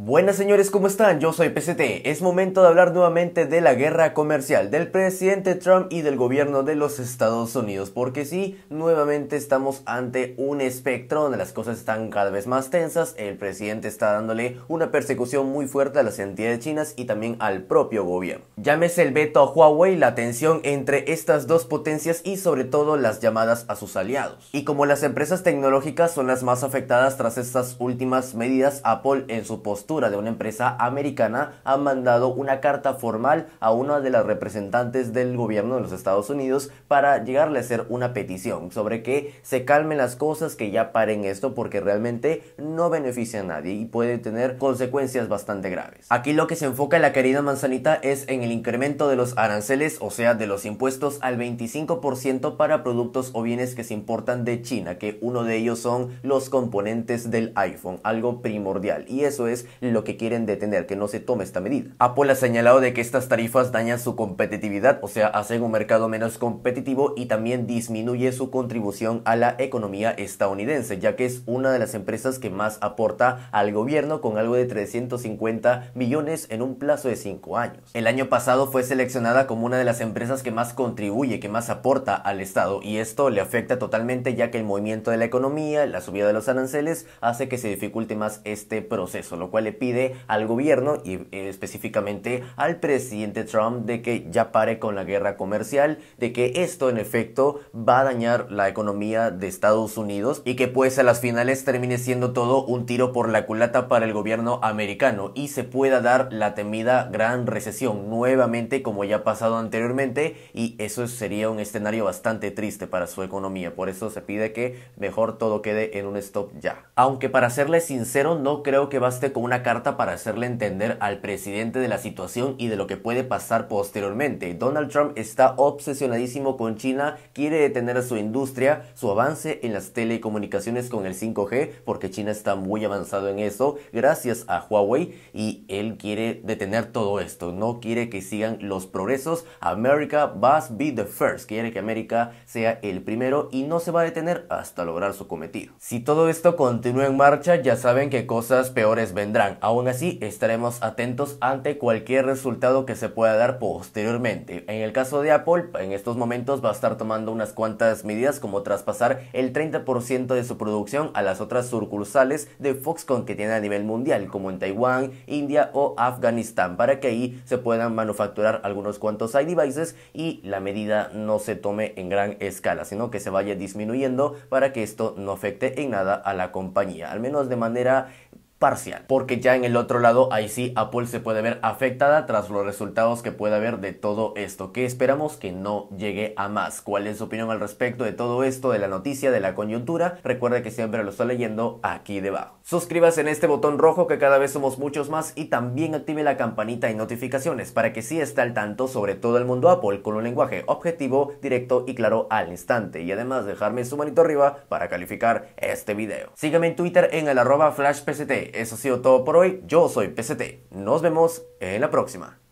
Buenas señores, ¿cómo están? Yo soy PCT. Es momento de hablar nuevamente de la guerra comercial del presidente Trump y del gobierno de los Estados Unidos, porque sí, nuevamente estamos ante un espectro donde las cosas están cada vez más tensas, el presidente está dándole una persecución muy fuerte a las entidades chinas y también al propio gobierno. Llámese el veto a Huawei, la tensión entre estas dos potencias y sobre todo las llamadas a sus aliados. Y como las empresas tecnológicas son las más afectadas tras estas últimas medidas, Apple en su post de una empresa americana ha mandado una carta formal a una de las representantes del gobierno de los Estados Unidos para llegarle a hacer una petición sobre que se calmen las cosas, que ya paren esto porque realmente no beneficia a nadie y puede tener consecuencias bastante graves. Aquí lo que se enfoca la querida manzanita es en el incremento de los aranceles, o sea, de los impuestos al 25% para productos o bienes que se importan de China, que uno de ellos son los componentes del iPhone, algo primordial. Y eso es lo que quieren detener, que no se tome esta medida. Apple ha señalado de que estas tarifas dañan su competitividad, o sea, hacen un mercado menos competitivo y también disminuye su contribución a la economía estadounidense, ya que es una de las empresas que más aporta al gobierno con algo de 350 millones en un plazo de 5 años. El año pasado fue seleccionada como una de las empresas que más contribuye, que más aporta al Estado y esto le afecta totalmente ya que el movimiento de la economía, la subida de los aranceles hace que se dificulte más este proceso, lo cual pide al gobierno y eh, específicamente al presidente Trump de que ya pare con la guerra comercial, de que esto en efecto va a dañar la economía de Estados Unidos y que pues a las finales termine siendo todo un tiro por la culata para el gobierno americano y se pueda dar la temida gran recesión nuevamente como ya ha pasado anteriormente y eso sería un escenario bastante triste para su economía. Por eso se pide que mejor todo quede en un stop ya. Aunque para serle sincero no creo que baste con una carta para hacerle entender al presidente de la situación y de lo que puede pasar posteriormente. Donald Trump está obsesionadísimo con China, quiere detener a su industria, su avance en las telecomunicaciones con el 5G, porque China está muy avanzado en eso, gracias a Huawei, y él quiere detener todo esto, no quiere que sigan los progresos. America must be the first, quiere que América sea el primero y no se va a detener hasta lograr su cometido. Si todo esto continúa en marcha, ya saben que cosas peores vendrán. Aún así, estaremos atentos ante cualquier resultado que se pueda dar posteriormente. En el caso de Apple, en estos momentos va a estar tomando unas cuantas medidas como traspasar el 30% de su producción a las otras sucursales de Foxconn que tiene a nivel mundial, como en Taiwán, India o Afganistán, para que ahí se puedan manufacturar algunos cuantos iDevices y la medida no se tome en gran escala, sino que se vaya disminuyendo para que esto no afecte en nada a la compañía, al menos de manera parcial, porque ya en el otro lado ahí sí Apple se puede ver afectada tras los resultados que puede haber de todo esto, que esperamos que no llegue a más. ¿Cuál es su opinión al respecto de todo esto, de la noticia, de la coyuntura? Recuerde que siempre lo está leyendo aquí debajo. Suscríbase en este botón rojo que cada vez somos muchos más y también active la campanita y notificaciones para que sí esté al tanto sobre todo el mundo Apple con un lenguaje objetivo, directo y claro al instante y además dejarme su manito arriba para calificar este video. Sígueme en Twitter en el arroba flashpct eso ha sido todo por hoy. Yo soy PCT. Nos vemos en la próxima.